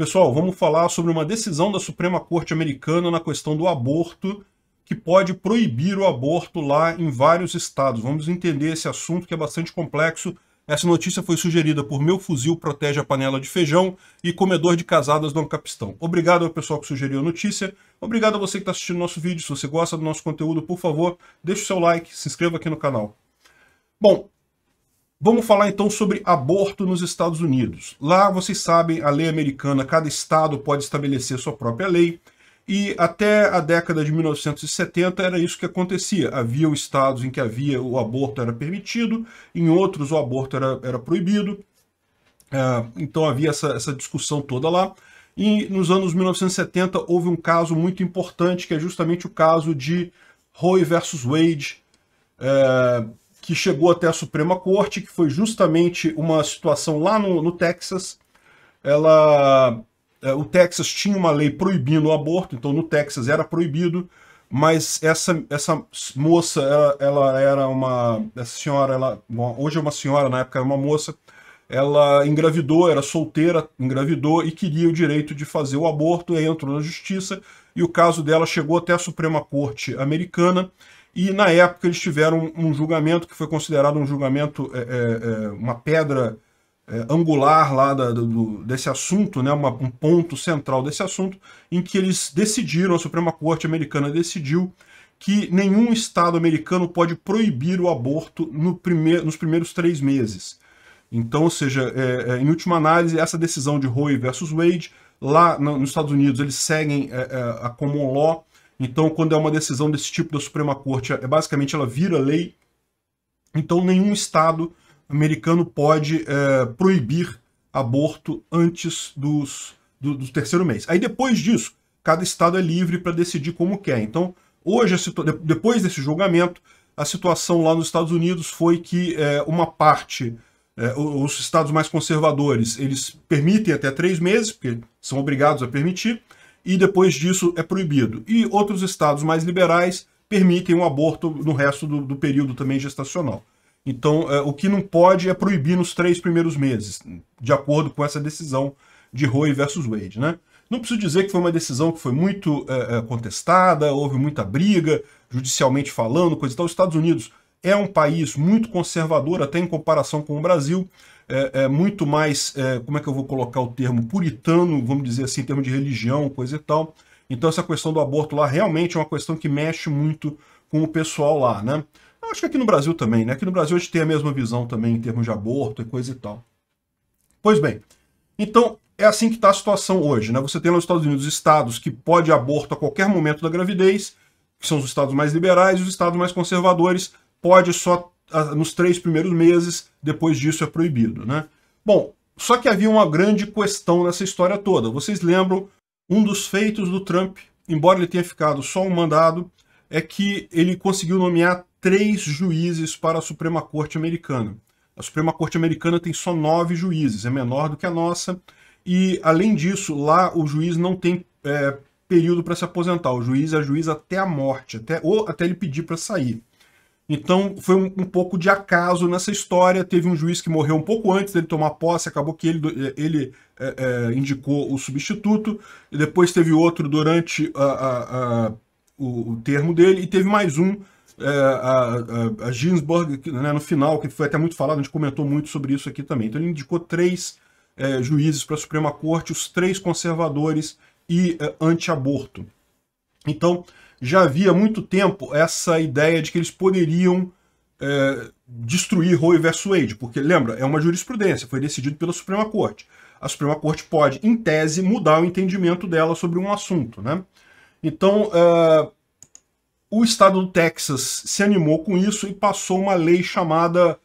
Pessoal, vamos falar sobre uma decisão da Suprema Corte Americana na questão do aborto, que pode proibir o aborto lá em vários estados. Vamos entender esse assunto que é bastante complexo. Essa notícia foi sugerida por Meu Fuzil Protege a Panela de Feijão e Comedor de Casadas do Capistão. Obrigado ao pessoal que sugeriu a notícia. Obrigado a você que está assistindo nosso vídeo. Se você gosta do nosso conteúdo, por favor, deixe o seu like, se inscreva aqui no canal. Bom, Vamos falar então sobre aborto nos Estados Unidos. Lá, vocês sabem, a lei americana, cada estado pode estabelecer sua própria lei, e até a década de 1970 era isso que acontecia. Havia estados em que havia o aborto era permitido, em outros o aborto era, era proibido, ah, então havia essa, essa discussão toda lá. E nos anos 1970 houve um caso muito importante, que é justamente o caso de Roe versus Wade, é, que chegou até a Suprema Corte, que foi justamente uma situação lá no, no Texas. Ela, é, o Texas tinha uma lei proibindo o aborto, então no Texas era proibido, mas essa, essa moça, ela, ela era uma essa senhora, ela, hoje é uma senhora, na época era uma moça, ela engravidou, era solteira, engravidou e queria o direito de fazer o aborto, e aí entrou na justiça, e o caso dela chegou até a Suprema Corte americana, e na época eles tiveram um julgamento que foi considerado um julgamento, é, é, é uma pedra é, angular lá da, do, desse assunto, né, uma, um ponto central desse assunto, em que eles decidiram, a Suprema Corte Americana decidiu que nenhum Estado americano pode proibir o aborto no primeir, nos primeiros três meses. Então, ou seja, é, é, em última análise, essa decisão de Roe versus Wade, lá no, nos Estados Unidos, eles seguem a common law, então, quando é uma decisão desse tipo da Suprema Corte, é basicamente ela vira lei. Então, nenhum Estado americano pode é, proibir aborto antes dos, do, do, terceiro mês. Aí, depois disso, cada Estado é livre para decidir como quer. Então, hoje, depois desse julgamento, a situação lá nos Estados Unidos foi que é, uma parte, é, os Estados mais conservadores, eles permitem até três meses, porque são obrigados a permitir, e depois disso é proibido. E outros estados mais liberais permitem o um aborto no resto do, do, período também gestacional. Então, é, o que não pode é proibir nos três primeiros meses, de acordo com essa decisão de Roe versus Wade, né? Não preciso dizer que foi uma decisão que foi muito é, é contestada, houve muita briga, judicialmente falando, coisa e tal. Os Estados Unidos é um país muito conservador, até em comparação com o Brasil, é, é, muito mais, é, como é que eu vou colocar o termo, puritano, vamos dizer assim, em termos de religião, coisa e tal. Então essa questão do aborto lá realmente é uma questão que mexe muito com o pessoal lá, né? acho que aqui no Brasil também, né? Aqui no Brasil a gente tem a mesma visão também em termos de aborto e coisa e tal. Pois bem, então é assim que está a situação hoje, né? Você tem nos Estados Unidos estados que pode aborto a qualquer momento da gravidez, que são os estados mais liberais, e os estados mais conservadores pode só nos três primeiros meses, depois disso é proibido, né? Bom, só que havia uma grande questão nessa história toda. Vocês lembram, um dos feitos do Trump, embora ele tenha ficado só um mandado, é que ele conseguiu nomear três juízes para a Suprema Corte Americana. A Suprema Corte Americana tem só nove juízes, é menor do que a nossa, e além disso, lá o juiz não tem é, período para se aposentar. O juiz é juiz até a morte, até, ou até ele pedir para sair. Então foi um, um, pouco de acaso nessa história. Teve um juiz que morreu um pouco antes dele tomar posse, acabou que ele, eh, ele é, é, indicou o substituto, e depois teve outro durante a, a, a, o, o, termo dele, e teve mais um, é, a, a, Ginsburg, né, no final, que foi até muito falado, a gente comentou muito sobre isso aqui também. Então ele indicou três juízes para a Suprema Corte, os três conservadores e anti-aborto. Então, já havia muito tempo essa ideia de que eles poderiam é, destruir Roe v. Wade, porque, lembra, é uma jurisprudência, foi decidido pela Suprema Corte. A Suprema Corte pode, em tese, mudar o entendimento dela sobre um assunto. Né? Então, é, o estado do Texas se animou com isso e passou uma lei chamada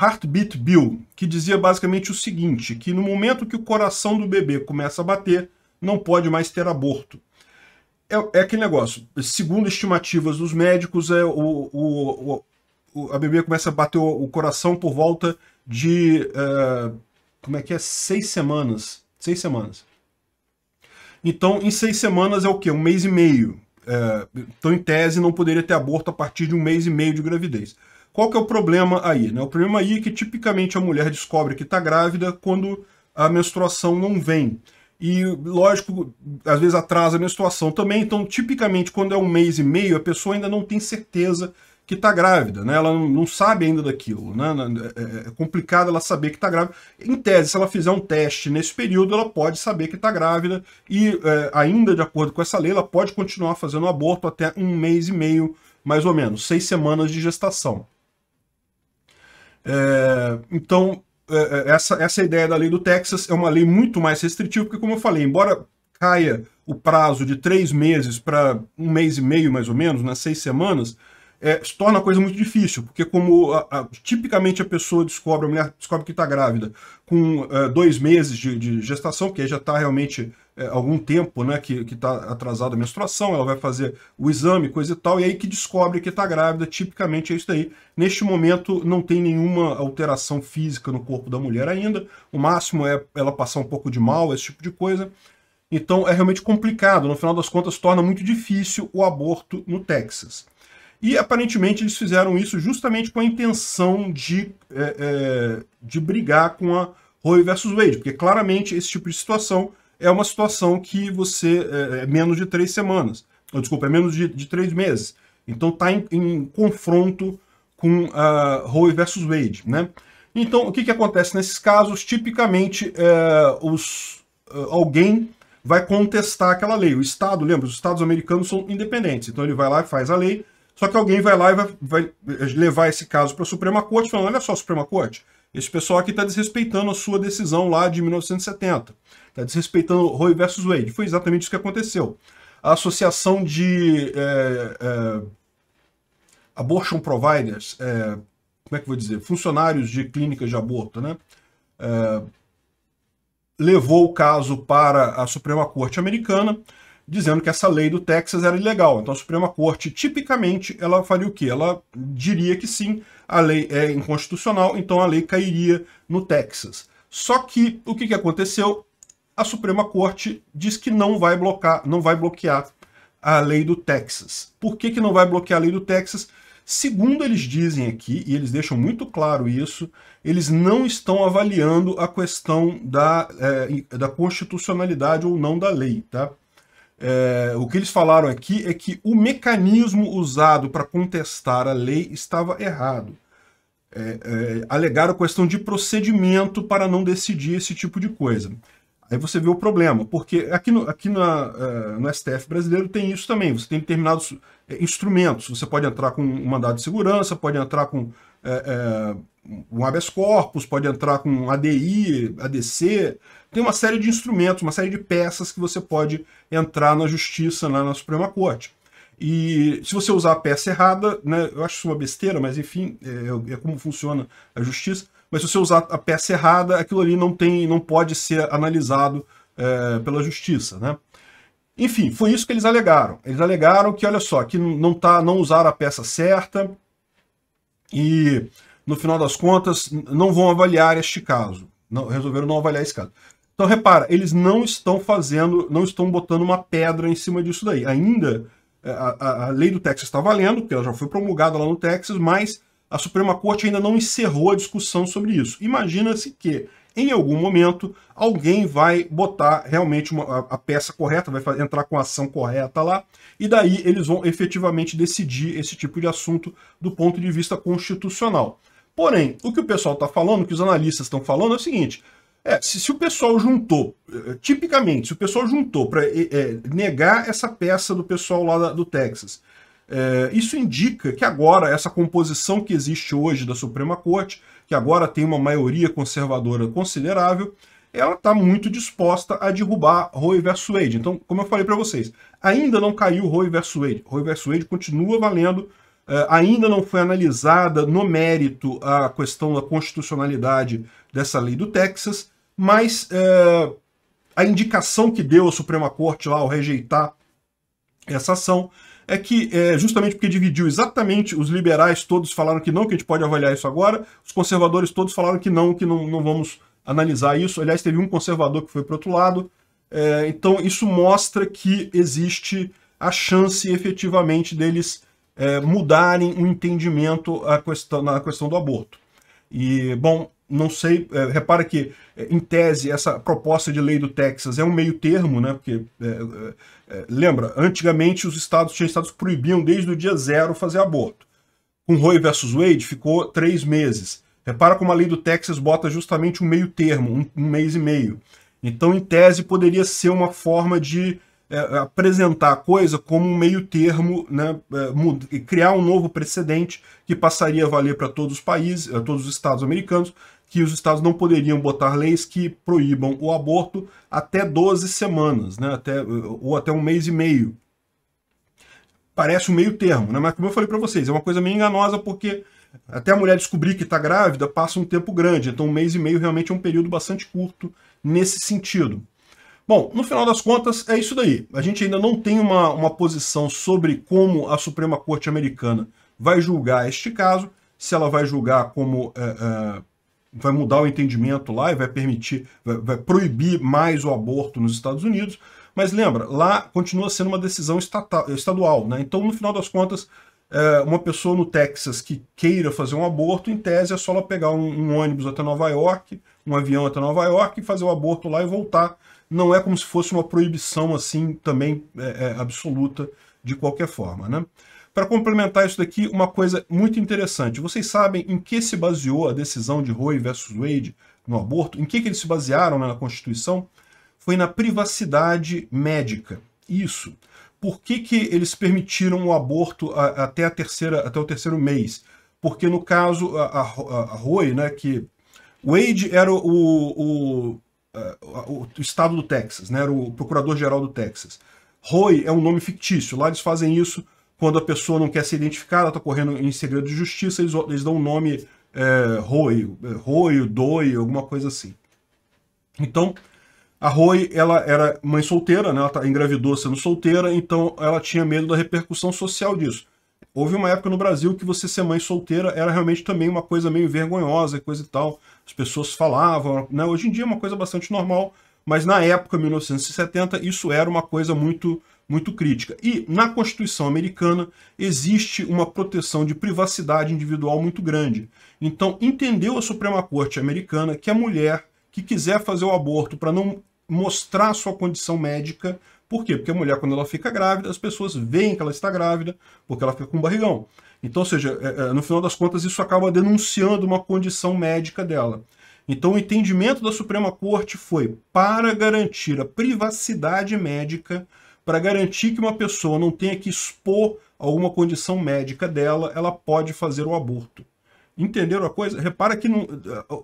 Heartbeat Bill, que dizia basicamente o seguinte, que no momento que o coração do bebê começa a bater, não pode mais ter aborto é, é aquele negócio. Segundo estimativas dos médicos, é, o, o, o a bebê começa a bater o, o coração por volta de. É, como é que é? Seis semanas. Seis semanas. Então, em seis semanas é o quê? Um mês e meio. É, então, em tese, não poderia ter aborto a partir de um mês e meio de gravidez. Qual que é o problema aí? Né? O problema aí é que tipicamente a mulher descobre que está grávida quando a menstruação não vem. E, lógico, às vezes atrasa a menstruação também. Então, tipicamente, quando é um mês e meio, a pessoa ainda não tem certeza que está grávida, né? Ela não, sabe ainda daquilo, né? É, é, é complicado ela saber que está grávida. Em tese, se ela fizer um teste nesse período, ela pode saber que está grávida e, é, ainda de acordo com essa lei, ela pode continuar fazendo aborto até um mês e meio, mais ou menos, seis semanas de gestação. É, então, é, é, essa, essa ideia da lei do Texas é uma lei muito mais restritiva, porque, como eu falei, embora caia o prazo de três meses para um mês e meio, mais ou menos, nas né, seis semanas, é, se torna a coisa muito difícil, porque como a, a, tipicamente a pessoa descobre, a mulher descobre que está grávida com uh, dois meses de, de, gestação, que aí já está realmente é, algum tempo né, que está atrasada a menstruação, ela vai fazer o exame, coisa e tal, e aí que descobre que está grávida, tipicamente é isso daí. Neste momento não tem nenhuma alteração física no corpo da mulher ainda, o máximo é ela passar um pouco de mal, esse tipo de coisa. Então é realmente complicado, no final das contas torna muito difícil o aborto no Texas. E aparentemente eles fizeram isso justamente com a intenção de, é, é, de brigar com a Roe versus Wade, porque claramente esse tipo de situação é uma situação que você é, é menos de três semanas. Ou, desculpa, é menos de, de três meses. Então está em, em, confronto com uh, Roe versus Wade. Né? Então, o que, que acontece nesses casos? Tipicamente, é, os, é, alguém vai contestar aquela lei. O Estado, lembra, os Estados americanos são independentes. Então ele vai lá e faz a lei, só que alguém vai lá e vai, vai levar esse caso para a Suprema Corte, falando, olha só, Suprema Corte, esse pessoal aqui está desrespeitando a sua decisão lá de 1970 está desrespeitando Roe versus Wade. Foi exatamente isso que aconteceu. A associação de é, é, abortion providers, é, como é que vou dizer, funcionários de clínicas de aborto, né? É, levou o caso para a Suprema Corte americana, dizendo que essa lei do Texas era ilegal. Então a Suprema Corte, tipicamente, ela faria o quê? Ela diria que sim, a lei é inconstitucional, então a lei cairia no Texas. Só que o que, que aconteceu? a Suprema Corte diz que não vai bloquear, não vai bloquear a lei do Texas. Por que, que não vai bloquear a lei do Texas? Segundo eles dizem aqui, e eles deixam muito claro isso, eles não estão avaliando a questão da, é, da constitucionalidade ou não da lei. Tá? É, o que eles falaram aqui é que o mecanismo usado para contestar a lei estava errado. É, é, alegaram questão de procedimento para não decidir esse tipo de coisa. Aí você vê o problema, porque aqui no, aqui na, eh, no STF brasileiro tem isso também. Você tem determinados eh, instrumentos. Você pode entrar com um mandado de segurança, pode entrar com uh, um habeas corpus, pode entrar com ADI, ADC. Tem uma série de instrumentos, uma série de peças que você pode entrar na justiça, na, na Suprema Corte. E se você usar a peça errada, né, eu acho isso uma besteira, mas enfim, é, é como funciona a justiça mas se você usar a peça errada, aquilo ali não, tem, não pode ser analisado é, pela justiça, né? Enfim, foi isso que eles alegaram. Eles alegaram que, olha só, que não, tá, não usaram a peça certa e, no final das contas, não vão avaliar este caso. Não, resolveram não avaliar esse caso. Então, repara, eles não estão fazendo, não estão botando uma pedra em cima disso daí. Ainda é, a, a, a lei do Texas está valendo, porque ela já foi promulgada lá no Texas, mas a Suprema Corte ainda não encerrou a discussão sobre isso. Imagina-se que, em algum momento, alguém vai botar realmente uma, a, a, peça correta, vai entrar com a ação correta lá, e daí eles vão efetivamente decidir esse tipo de assunto do ponto de vista constitucional. Porém, o que o pessoal está falando, o que os analistas estão falando é o seguinte. É, se, se, o pessoal juntou, é, é, tipicamente, se o pessoal juntou para é, é, negar essa peça do pessoal lá da, do Texas é, isso indica que agora essa composição que existe hoje da Suprema Corte, que agora tem uma maioria conservadora considerável, ela está muito disposta a derrubar Roe vs. Wade. Então, como eu falei para vocês, ainda não caiu Roe vs. Wade. Roe vs. Wade continua valendo, é, ainda não foi analisada no mérito a questão da constitucionalidade dessa lei do Texas, mas é, a indicação que deu a Suprema Corte lá ao rejeitar essa ação é que, é, justamente porque dividiu exatamente, os liberais todos falaram que não, que a gente pode avaliar isso agora, os conservadores todos falaram que não, que não, não vamos analisar isso. Aliás, teve um conservador que foi para outro lado. É, então, isso mostra que existe a chance efetivamente deles é, mudarem o entendimento questão, na questão do aborto. E, bom, não sei, é, repara que, é, em tese, essa proposta de lei do Texas é um meio termo, né? Porque, é, é, é lembra, antigamente os estados, tinha estados proibiam desde o dia zero fazer aborto. Com Roe versus Wade ficou três meses. Repara como a lei do Texas bota justamente um meio termo, um, um mês e meio. Então, em tese, poderia ser uma forma de é, apresentar a coisa como um meio termo, né, criar um novo precedente que passaria a valer para todos os países, todos os estados americanos, que os estados não poderiam botar leis que proíbam o aborto até 12 semanas, né, até, ou até um mês e meio. Parece um meio termo, né? mas como eu falei para vocês, é uma coisa meio enganosa porque até a mulher descobrir que está grávida passa um tempo grande, então um mês e meio realmente é um período bastante curto nesse sentido. Bom, no final das contas, é isso daí. A gente ainda não tem uma, uma posição sobre como a Suprema Corte Americana vai julgar este caso, se ela vai julgar como é, é, vai mudar o entendimento lá e vai permitir, vai, vai proibir mais o aborto nos Estados Unidos. Mas lembra, lá continua sendo uma decisão estatal, estadual, né? Então, no final das contas, é, uma pessoa no Texas que queira fazer um aborto, em tese, é só ela pegar um, um, ônibus até Nova York, um avião até Nova York, e fazer o aborto lá e voltar. Não é como se fosse uma proibição assim também é, é, absoluta de qualquer forma, né? Para complementar isso daqui, uma coisa muito interessante. Vocês sabem em que se baseou a decisão de Roe versus Wade no aborto? Em que, que eles se basearam né, na Constituição? Foi na privacidade médica. Isso. Por que, que eles permitiram o aborto a, até, a terceira, até o terceiro mês? Porque no caso, a, a, a Roe, né, que Wade era o, o, o, o estado do Texas, né, era o procurador-geral do Texas. Roy é um nome fictício. Lá eles fazem isso quando a pessoa não quer ser identificada, está correndo em segredo de justiça, eles, eles dão um nome é, roio, é, roio, doio, alguma coisa assim. Então, a Roy, ela era mãe solteira, né? ela tá, engravidou sendo solteira, então ela tinha medo da repercussão social disso. Houve uma época no Brasil que você ser mãe solteira era realmente também uma coisa meio vergonhosa, coisa e tal. As pessoas falavam, né? Hoje em dia é uma coisa bastante normal, mas na época, 1970, isso era uma coisa muito muito crítica. E na Constituição americana existe uma proteção de privacidade individual muito grande. Então, entendeu a Suprema Corte americana que a mulher que quiser fazer o aborto para não mostrar sua condição médica, por quê? Porque a mulher, quando ela fica grávida, as pessoas veem que ela está grávida, porque ela fica com um barrigão. Então, ou seja, é, é, no final das contas, isso acaba denunciando uma condição médica dela. Então, o entendimento da Suprema Corte foi para garantir a privacidade médica para garantir que uma pessoa não tenha que expor alguma condição médica dela, ela pode fazer o aborto. Entenderam a coisa? Repara que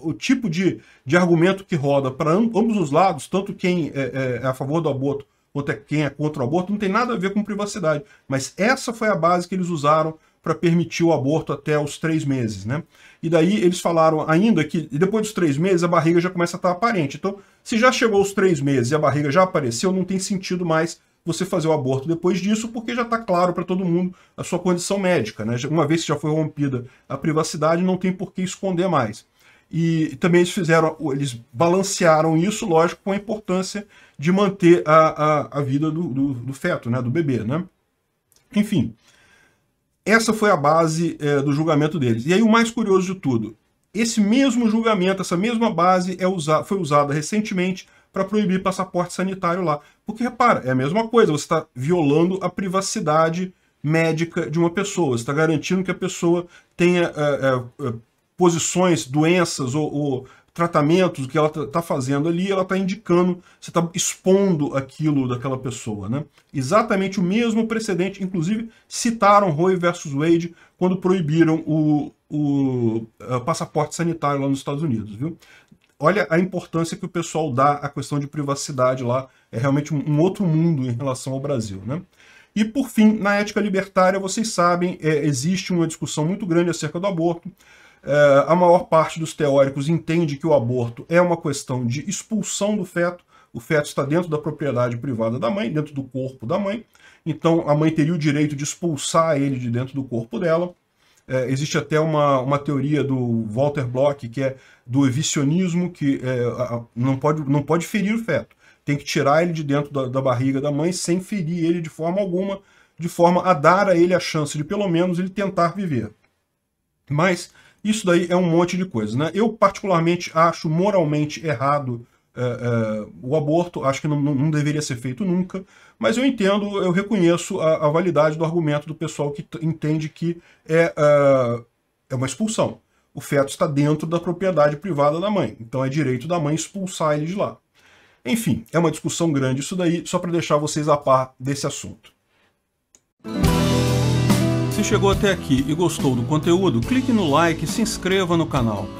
o tipo de, de argumento que roda para ambos os lados, tanto quem é, é, é a favor do aborto quanto é quem é contra o aborto, não tem nada a ver com privacidade. Mas essa foi a base que eles usaram para permitir o aborto até os três meses, né? E daí eles falaram ainda que depois dos três meses a barriga já começa a estar aparente. Então, se já chegou aos três meses e a barriga já apareceu, não tem sentido mais você fazer o aborto depois disso, porque já está claro para todo mundo a sua condição médica. Né? Uma vez que já foi rompida a privacidade, não tem por que esconder mais. E também eles fizeram, eles balancearam isso, lógico, com a importância de manter a, a, a vida do, do, do, feto, né? do bebê. Né? Enfim, essa foi a base é, do julgamento deles. E aí o mais curioso de tudo, esse mesmo julgamento, essa mesma base é usar, foi usada recentemente para proibir passaporte sanitário lá. Porque, repara, é a mesma coisa, você está violando a privacidade médica de uma pessoa, você está garantindo que a pessoa tenha é, é, é posições, doenças ou, ou tratamentos que ela está tá fazendo ali, ela está indicando, você está expondo aquilo daquela pessoa. Né? Exatamente o mesmo precedente, inclusive citaram Roe versus Wade quando proibiram o, o é, passaporte sanitário lá nos Estados Unidos. Viu? olha a importância que o pessoal dá à questão de privacidade lá. É realmente um outro mundo em relação ao Brasil, né? E, por fim, na ética libertária, vocês sabem, é, existe uma discussão muito grande acerca do aborto. É, a maior parte dos teóricos entende que o aborto é uma questão de expulsão do feto. O feto está dentro da propriedade privada da mãe, dentro do corpo da mãe. Então, a mãe teria o direito de expulsar ele de dentro do corpo dela. É, existe até uma, uma teoria do Walter Block, que é do evicionismo, que é, não, pode, não pode ferir o feto. Tem que tirar ele de dentro da, da barriga da mãe sem ferir ele de forma alguma, de forma a dar a ele a chance de pelo menos ele tentar viver. Mas isso daí é um monte de coisa. Né? Eu particularmente acho moralmente errado é, é, o aborto acho que não, não, deveria ser feito nunca, mas eu entendo, eu reconheço a, a validade do argumento do pessoal que entende que é, é, é uma expulsão. O feto está dentro da propriedade privada da mãe, então é direito da mãe expulsar ele de lá. Enfim, é uma discussão grande isso daí, só para deixar vocês a par desse assunto. Se chegou até aqui e gostou do conteúdo, clique no like e se inscreva no canal.